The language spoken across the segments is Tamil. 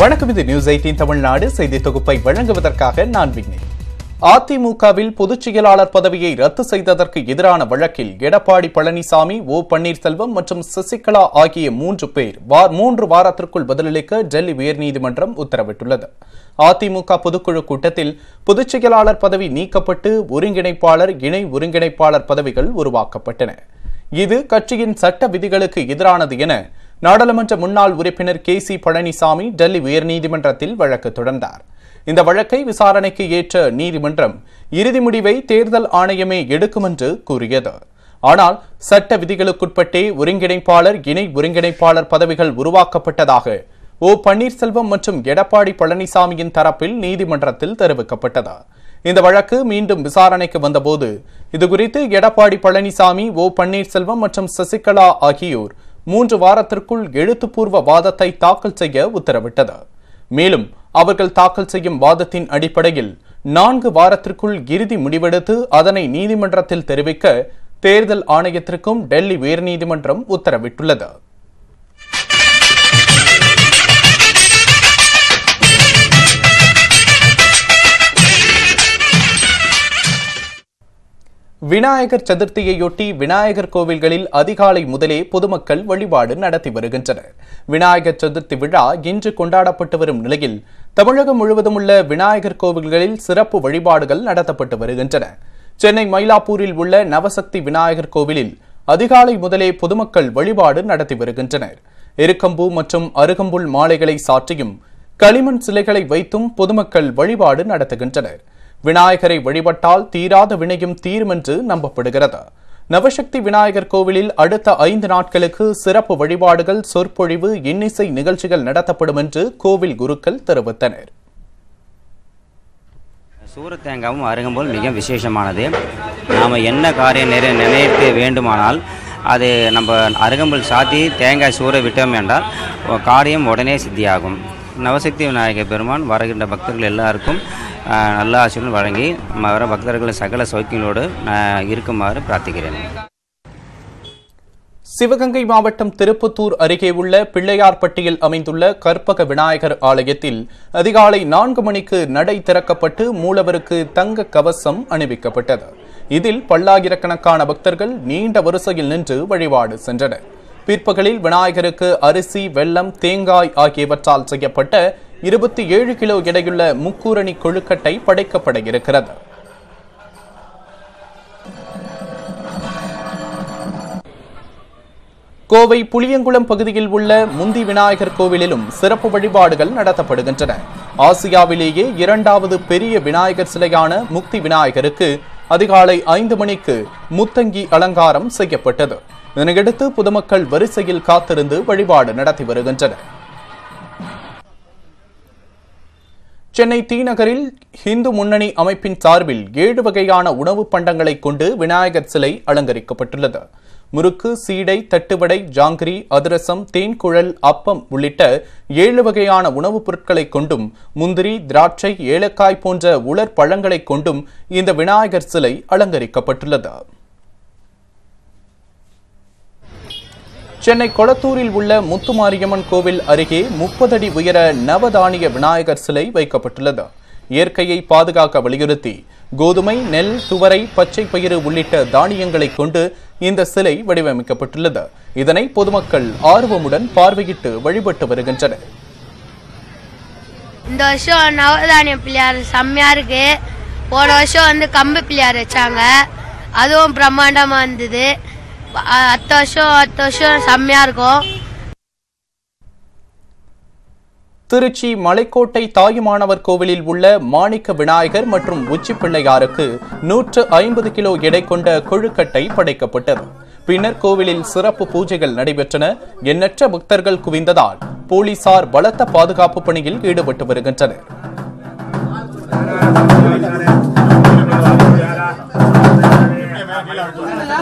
வணக்கம் இது நியூஸ் எயிட்டீன் தமிழ்நாடு செய்தி தொகுப்பை வழங்குவதற்காக நான் விக்னேஷ் அதிமுகவில் பொதுச் செயலாளர் பதவியை ரத்து செய்ததற்கு எதிரான வழக்கில் எடப்பாடி பழனிசாமி ஓ பன்னீர்செல்வம் மற்றும் சசிகலா ஆகிய மூன்று பேர் மூன்று வாரத்திற்குள் பதிலளிக்க டெல்லி உயர்நீதிமன்றம் உத்தரவிட்டுள்ளது அதிமுக பொதுக்குழு கூட்டத்தில் பொதுச் செயலாளர் பதவி நீக்கப்பட்டு ஒருங்கிணைப்பாளர் இணை ஒருங்கிணைப்பாளர் பதவிகள் உருவாக்கப்பட்டன இது கட்சியின் சட்ட விதிகளுக்கு எதிரானது என நாடாளுமன்ற முன்னாள் உறுப்பினர் கே சி பழனிசாமி டெல்லி உயர்நீதிமன்றத்தில் வழக்கு தொடர்ந்தார் இந்த வழக்கை விசாரணைக்கு ஏற்ற நீதிமன்றம் இறுதி முடிவை தேர்தல் ஆணையமே எடுக்கும் என்று கூறியது ஆனால் சட்ட விதிகளுக்குட்பட்டே ஒருங்கிணைப்பாளர் இணை ஒருங்கிணைப்பாளர் பதவிகள் உருவாக்கப்பட்டதாக ஓ பன்னீர்செல்வம் மற்றும் எடப்பாடி பழனிசாமியின் தரப்பில் நீதிமன்றத்தில் தெரிவிக்கப்பட்டது இந்த வழக்கு மீண்டும் விசாரணைக்கு வந்தபோது இதுகுறித்து எடப்பாடி பழனிசாமி ஓ பன்னீர்செல்வம் மற்றும் சசிகலா ஆகியோர் மூன்று வாரத்திற்குள் எழுத்துப்பூர்வ வாதத்தை தாக்கல் செய்ய உத்தரவிட்டது மேலும் அவர்கள் தாக்கல் செய்யும் வாதத்தின் அடிப்படையில் நான்கு வாரத்திற்குள் இறுதி முடிவெடுத்து அதனை நீதிமன்றத்தில் தெரிவிக்க தேர்தல் ஆணையத்திற்கும் டெல்லி உயர்நீதிமன்றம் உத்தரவிட்டுள்ளது விநாயகர் சதுர்த்தியையொட்டி விநாயகர் கோவில்களில் அதிகாலை முதலே பொதுமக்கள் வழிபாடு நடத்தி வருகின்றனர் விநாயகர் சதுர்த்தி விழா இன்று கொண்டாடப்பட்டு வரும் நிலையில் தமிழகம் முழுவதும் உள்ள விநாயகர் கோவில்களில் சிறப்பு வழிபாடுகள் நடத்தப்பட்டு வருகின்றன சென்னை மயிலாப்பூரில் உள்ள நவசக்தி விநாயகர் கோவிலில் அதிகாலை முதலே பொதுமக்கள் வழிபாடு நடத்தி வருகின்றனர் எருக்கம்பூ மற்றும் அருகம்புல் மாலைகளை சாற்றியும் களிமண் சிலைகளை வைத்தும் பொதுமக்கள் வழிபாடு நடத்துகின்றனர் விநாயகரை வழிபட்டால் தீராத வினையும் தீரும் என்று நம்பப்படுகிறது நவசக்தி விநாயகர் கோவிலில் அடுத்த ஐந்து நாட்களுக்கு சிறப்பு வழிபாடுகள் சொற்பொழிவு இன்னிசை நிகழ்ச்சிகள் நடத்தப்படும் என்று கோவில் குருக்கள் தெரிவித்தனர் தேங்காவும் அருகம்போல் மிக விசேஷமானது நாம் என்ன காரியம் நிறை நினைத்து வேண்டுமானால் அது நம்ம அருகம்புல் சாத்தி தேங்காய் சூற விட்டோம் என்றால் காரியம் உடனே சித்தியாகும் நவசக்தி விநாயகர் பெருமான் வருகின்ற பக்தர்கள் எல்லாருக்கும் நல்ல ஆசையுடன் வழங்கி வர பக்தர்களின் சகல சௌக்கியங்களோடு இருக்குமாறு பிரார்த்திக்கிறேன் சிவகங்கை மாவட்டம் திருப்பத்தூர் அருகே உள்ள பிள்ளையார்பட்டியில் அமைந்துள்ள கற்பக விநாயகர் ஆலயத்தில் அதிகாலை நான்கு மணிக்கு நடை திறக்கப்பட்டு மூலவருக்கு தங்க கவசம் அணிவிக்கப்பட்டது இதில் பல்லாயிரக்கணக்கான பக்தர்கள் நீண்ட வரிசையில் நின்று வழிபாடு சென்றனர் பிற்பகலில் விநாயகருக்கு அரிசி வெள்ளம் தேங்காய் ஆகியவற்றால் செய்யப்பட்ட இருபத்தி ஏழு கிலோ எடையுள்ள முக்கூரணி கொழுக்கட்டை படைக்கப்பட இருக்கிறது கோவை புளியங்குளம் பகுதியில் உள்ள முந்தி விநாயகர் கோவிலிலும் சிறப்பு வழிபாடுகள் நடத்தப்படுகின்றன ஆசியாவிலேயே இரண்டாவது பெரிய விநாயகர் சிலையான முக்தி விநாயகருக்கு அதிகாலை ஐந்து மணிக்கு முத்தங்கி அலங்காரம் செய்யப்பட்டது இதனையடுத்து பொதுமக்கள் வரிசையில் காத்திருந்து வழிபாடு நடத்தி வருகின்றனர் சென்னை தீநகரில் இந்து முன்னணி அமைப்பின் சார்பில் ஏழு வகையான உணவு பண்டங்களை கொண்டு விநாயகர் சிலை அலங்கரிக்கப்பட்டுள்ளது முறுக்கு சீடை தட்டுவடை ஜாங்கிரி அதிரசம் தேன்குழல் அப்பம் உள்ளிட்ட ஏழு வகையான உணவுப் பொருட்களை கொண்டும் முந்திரி திராட்சை ஏலக்காய் போன்ற உலர் பழங்களை கொண்டும் இந்த விநாயகர் சிலை அலங்கரிக்கப்பட்டுள்ளது சென்னை கொளத்தூரில் உள்ள முத்துமாரியம்மன் கோவில் அருகே முப்பது அடி உயர நவதானிய விநாயகர் சிலை வைக்கப்பட்டுள்ளது இயற்கையை பாதுகாக்க வலியுறுத்தி கோதுமை நெல் துவரை பச்சை பயிறு உள்ளிட்ட தானியங்களை கொண்டு இந்த சிலை வடிவமைக்கப்பட்டுள்ளது இதனை பொதுமக்கள் ஆர்வமுடன் பார்வையிட்டு வழிபட்டு வருகின்றனர் இந்த வருஷம் நவதானியம் பிள்ளையார் செம்மையா இருக்கு போன வருஷம் வந்து கம்பு பிள்ளையார் வச்சாங்க அதுவும் பிரம்மாண்டமா இருந்தது வருஷம் வருஷம் இருக்கும் திருச்சி மலைக்கோட்டை தாயுமானவர் கோவிலில் உள்ள மாணிக்க விநாயகர் மற்றும் உச்சி பிள்ளையாருக்கு நூற்று ஐம்பது கிலோ எடை கொண்ட கொழுக்கட்டை படைக்கப்பட்டது பின்னர் கோவிலில் சிறப்பு பூஜைகள் நடைபெற்றன எண்ணற்ற பக்தர்கள் குவிந்ததால் போலீசார் பலத்த பாதுகாப்பு பணியில் ஈடுபட்டு வருகின்றனர் இதே போல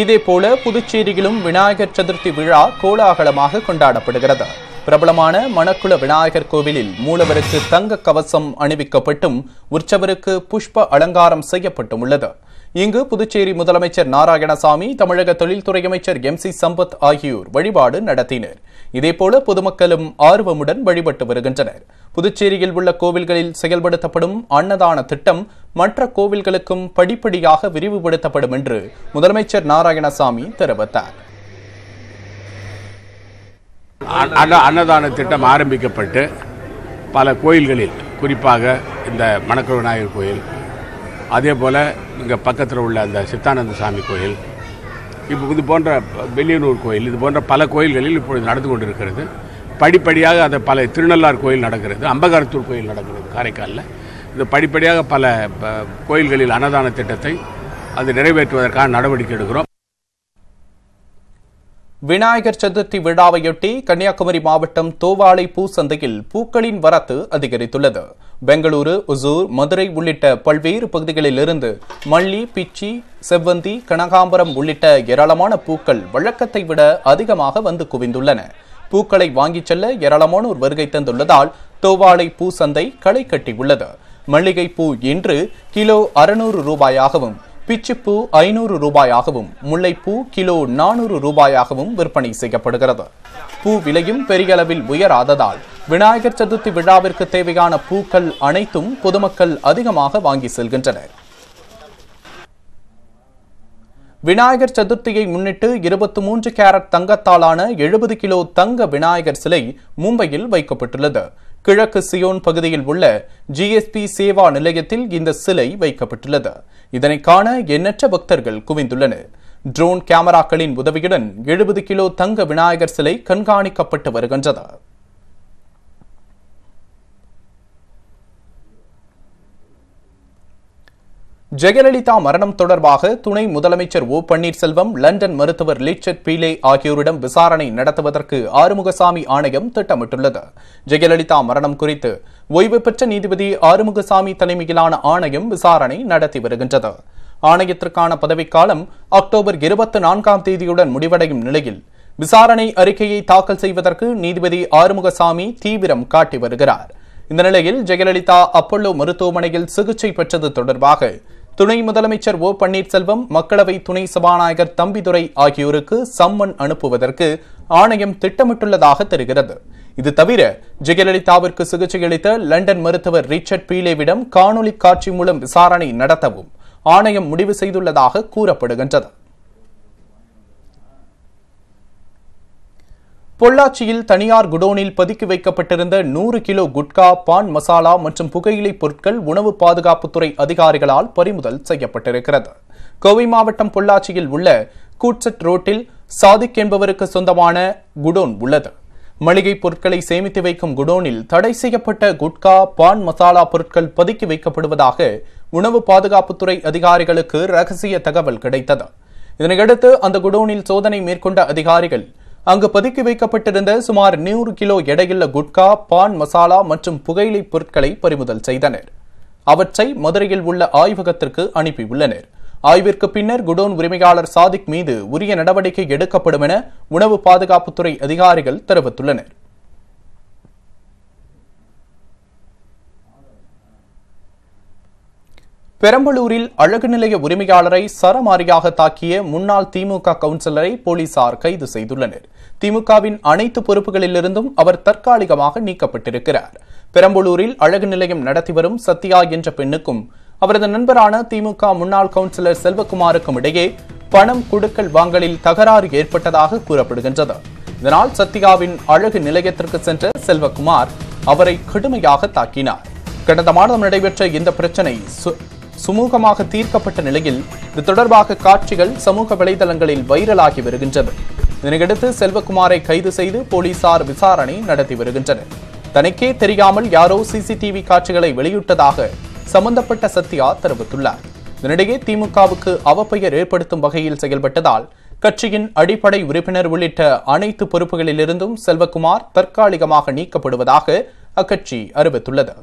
இதேபோல புதுச்சேரியிலும் விநாயகர் சதுர்த்தி விழா கோலாகலமாக கொண்டாடப்படுகிறது பிரபலமான மணக்குள விநாயகர் கோவிலில் மூலவருக்கு தங்க கவசம் அணிவிக்கப்பட்டும் உற்சவருக்கு புஷ்ப அலங்காரம் செய்யப்பட்டும் உள்ளது இங்கு புதுச்சேரி முதலமைச்சர் நாராயணசாமி தமிழக தொழில்துறை அமைச்சர் எம் சி சம்பத் ஆகியோர் வழிபாடு நடத்தினர் இதேபோல பொதுமக்களும் ஆர்வமுடன் வழிபட்டு வருகின்றனர் புதுச்சேரியில் உள்ள கோவில்களில் செயல்படுத்தப்படும் அன்னதான திட்டம் மற்ற கோவில்களுக்கும் படிப்படியாக விரிவுபடுத்தப்படும் என்று முதலமைச்சர் நாராயணசாமி தெரிவித்தார் அன்னதான திட்டம் ஆரம்பிக்கப்பட்டு பல கோயில்களில் குறிப்பாக இந்த மணக்க விநாயகர் கோயில் அதே போல் இங்கே பக்கத்தில் உள்ள அந்த சித்தானந்த சாமி கோயில் இப்போ இது போன்ற வெள்ளியனூர் கோயில் இது போன்ற பல கோயில்களில் இப்பொழுது நடந்து கொண்டிருக்கிறது படிப்படியாக அதை பல திருநள்ளார் கோயில் நடக்கிறது அம்பகாரத்தூர் கோயில் நடக்கிறது காரைக்காலில் இது படிப்படியாக பல கோயில்களில் அன்னதான திட்டத்தை அது நிறைவேற்றுவதற்கான நடவடிக்கை எடுக்கிறோம் விநாயகர் சதுர்த்தி விழாவையொட்டி கன்னியாகுமரி மாவட்டம் தோவாளை பூசந்தையில் பூக்களின் வரத்து அதிகரித்துள்ளது பெங்களூரு உசூர் மதுரை உள்ளிட்ட பல்வேறு பகுதிகளிலிருந்து மல்லி பிச்சி செவ்வந்தி கனகாம்பரம் உள்ளிட்ட ஏராளமான பூக்கள் வழக்கத்தை விட அதிகமாக வந்து குவிந்துள்ளன பூக்களை வாங்கிச் செல்ல ஏராளமானோர் வருகை தந்துள்ளதால் தோவாளை பூசந்தை களை கட்டியுள்ளது மல்லிகைப்பூ இன்று கிலோ அறுநூறு ரூபாயாகவும் பிச்சுப்பூ ஐநூறு ரூபாயாகவும் முல்லைப்பூ கிலோ நானூறு ரூபாயாகவும் விற்பனை செய்யப்படுகிறது பூ விலையும் பெரிய அளவில் உயராததால் விநாயகர் சதுர்த்தி விழாவிற்கு தேவையான பூக்கள் அனைத்தும் பொதுமக்கள் அதிகமாக வாங்கி செல்கின்றனர் விநாயகர் சதுர்த்தியை முன்னிட்டு இருபத்தி மூன்று கேரட் தங்கத்தாலான எழுபது கிலோ தங்க விநாயகர் சிலை மும்பையில் வைக்கப்பட்டுள்ளது கிழக்கு சியோன் பகுதியில் உள்ள ஜிஎஸ்பி சேவா நிலையத்தில் இந்த சிலை வைக்கப்பட்டுள்ளது இதனை காண எண்ணற்ற பக்தர்கள் குவிந்துள்ளனர் ட்ரோன் கேமராக்களின் உதவியுடன் எழுபது கிலோ தங்க விநாயகர் சிலை கண்காணிக்கப்பட்டு வருகின்றது ஜெயலலிதா மரணம் தொடர்பாக துணை முதலமைச்சர் ஓ பன்னீர்செல்வம் லண்டன் மருத்துவர் லிச்சர்ட் பீலே ஆகியோரிடம் விசாரணை நடத்துவதற்கு ஆறுமுகசாமி ஆணையம் திட்டமிட்டுள்ளது ஜெயலலிதா மரணம் குறித்து ஓய்வு பெற்ற நீதிபதி ஆறுமுகசாமி தலைமையிலான ஆணையம் விசாரணை நடத்தி வருகின்றது ஆணையத்திற்கான பதவிக்காலம் அக்டோபர் இருபத்தி நான்காம் தேதியுடன் முடிவடையும் நிலையில் விசாரணை அறிக்கையை தாக்கல் செய்வதற்கு நீதிபதி ஆறுமுகசாமி தீவிரம் காட்டி வருகிறார் இந்த நிலையில் ஜெயலலிதா அப்பல்லோ மருத்துவமனையில் சிகிச்சை பெற்றது தொடர்பாக துணை முதலமைச்சர் ஓ பன்னீர்செல்வம் மக்களவை துணை சபாநாயகர் தம்பிதுரை ஆகியோருக்கு சம்மன் அனுப்புவதற்கு ஆணையம் திட்டமிட்டுள்ளதாக தெரிகிறது இது தவிர ஜெயலலிதாவிற்கு அளித்த லண்டன் மருத்துவர் ரிச்சர்ட் பீலேவிடம் காணொலி காட்சி மூலம் விசாரணை நடத்தவும் ஆணையம் முடிவு செய்துள்ளதாக கூறப்படுகின்றது பொள்ளாச்சியில் தனியார் குடோனில் பதுக்கி வைக்கப்பட்டிருந்த நூறு கிலோ குட்கா பான் மசாலா மற்றும் புகையிலை பொருட்கள் உணவு பாதுகாப்புத்துறை அதிகாரிகளால் பறிமுதல் செய்யப்பட்டிருக்கிறது கோவை மாவட்டம் பொள்ளாச்சியில் உள்ள கூட்செட் ரோட்டில் சாதிக் என்பவருக்கு சொந்தமான குடோன் உள்ளது மளிகை பொருட்களை சேமித்து வைக்கும் குடோனில் தடை செய்யப்பட்ட குட்கா பான் மசாலா பொருட்கள் பதுக்கி வைக்கப்படுவதாக உணவு பாதுகாப்புத்துறை அதிகாரிகளுக்கு ரகசிய தகவல் கிடைத்தது இதனையடுத்து அந்த குடோனில் சோதனை மேற்கொண்ட அதிகாரிகள் அங்கு பதுக்கி வைக்கப்பட்டிருந்த சுமார் நூறு கிலோ எடையுள்ள குட்கா பான் மசாலா மற்றும் புகையிலை பொருட்களை பறிமுதல் செய்தனர் அவற்றை மதுரையில் உள்ள ஆய்வகத்திற்கு அனுப்பியுள்ளனர் ஆய்விற்கு பின்னர் குடோன் உரிமையாளர் சாதிக் மீது உரிய நடவடிக்கை எடுக்கப்படும் என உணவு பாதுகாப்புத்துறை அதிகாரிகள் தெரிவித்துள்ளனா் பெரம்பலூரில் அழகு நிலைய உரிமையாளரை சரமாரியாக தாக்கிய முன்னாள் திமுக கவுன்சிலரை போலீசார் கைது செய்துள்ளனர் திமுகவின் அனைத்து பொறுப்புகளிலிருந்தும் அவர் தற்காலிகமாக நீக்கப்பட்டிருக்கிறார் பெரம்பலூரில் அழகு நிலையம் நடத்தி வரும் சத்யா என்ற பெண்ணுக்கும் அவரது நண்பரான திமுக முன்னாள் கவுன்சிலர் செல்வகுமாருக்கும் இடையே பணம் கொடுக்கல் வாங்கலில் தகராறு ஏற்பட்டதாக கூறப்படுகின்றது இதனால் சத்யாவின் அழகு நிலையத்திற்கு சென்ற செல்வகுமார் அவரை கடுமையாக தாக்கினார் கடந்த மாதம் நடைபெற்ற இந்த பிரச்சனை சுமூகமாக தீர்க்கப்பட்ட நிலையில் இது தொடர்பாக காட்சிகள் சமூக வலைதளங்களில் வைரலாகி வருகின்றன இதனையடுத்து செல்வகுமாரை கைது செய்து போலீசார் விசாரணை நடத்தி வருகின்றனர் தனக்கே தெரியாமல் யாரோ சிசிடிவி காட்சிகளை வெளியிட்டதாக சம்பந்தப்பட்ட சத்யா தெரிவித்துள்ளார் இதனிடையே திமுகவுக்கு அவப்பெயர் ஏற்படுத்தும் வகையில் செயல்பட்டதால் கட்சியின் அடிப்படை உறுப்பினர் உள்ளிட்ட அனைத்து பொறுப்புகளிலிருந்தும் செல்வகுமார் தற்காலிகமாக நீக்கப்படுவதாக அக்கட்சி அறிவித்துள்ளது